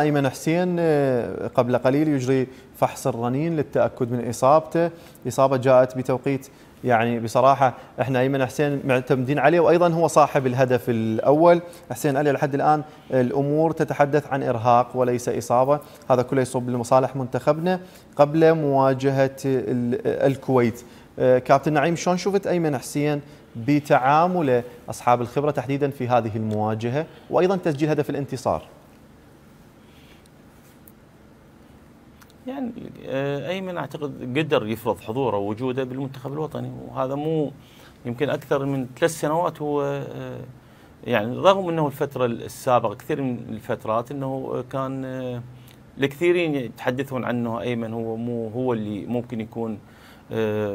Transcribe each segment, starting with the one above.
أيمن حسين آه، قبل قليل يجري فحص الرنين للتأكد من إصابته إصابة جاءت بتوقيت يعني بصراحة احنا أيمن حسين معتمدين عليه وأيضا هو صاحب الهدف الأول حسين قال لحد الآن الأمور تتحدث عن إرهاق وليس إصابة هذا كله يصب لمصالح منتخبنا قبل مواجهة الكويت آه، كابتن نعيم شلون شفت أيمن حسين بتعامله أصحاب الخبرة تحديدا في هذه المواجهة وأيضا تسجيل هدف الانتصار يعني آه، ايمن اعتقد قدر يفرض حضوره ووجوده بالمنتخب الوطني وهذا مو يمكن اكثر من ثلاث سنوات هو آه، يعني رغم انه الفتره السابقه كثير من الفترات انه كان آه، الكثيرين يتحدثون عنه ايمن هو مو هو اللي ممكن يكون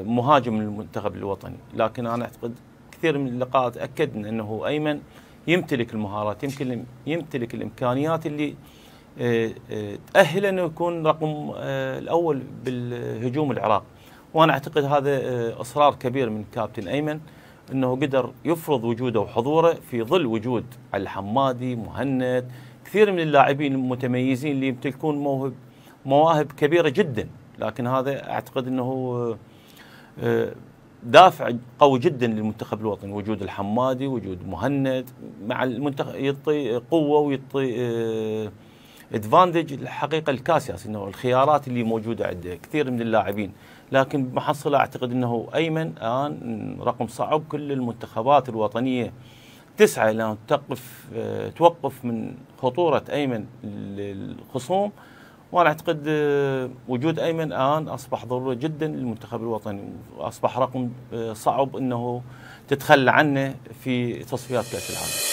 مهاجم للمنتخب الوطني لكن انا اعتقد كثير من اللقاءات اكدنا انه ايمن يمتلك المهارات يمكن يمتلك الامكانيات اللي تأهل أنه يكون رقم آه، الأول بالهجوم العراق وأنا أعتقد هذا آه، إصرار كبير من كابتن أيمن أنه قدر يفرض وجوده وحضوره في ظل وجود الحمادي مهند كثير من اللاعبين المتميزين اللي يمتلكون موهب مواهب كبيرة جدا لكن هذا أعتقد أنه آه، دافع قوي جدا للمنتخب الوطني وجود الحمادي وجود مهند مع المنتخب يعطي قوة ويعطي ادفانتج الحقيقه الكاسياس انه الخيارات اللي موجوده عند كثير من اللاعبين لكن بمحصله اعتقد انه ايمن الان رقم صعب كل المنتخبات الوطنيه تسعى الى ان تقف آه، توقف من خطوره ايمن للخصوم وانا اعتقد آه، وجود ايمن الان اصبح ضروري جدا للمنتخب الوطني واصبح رقم آه، صعب انه تتخلى عنه في تصفيات كاس العالم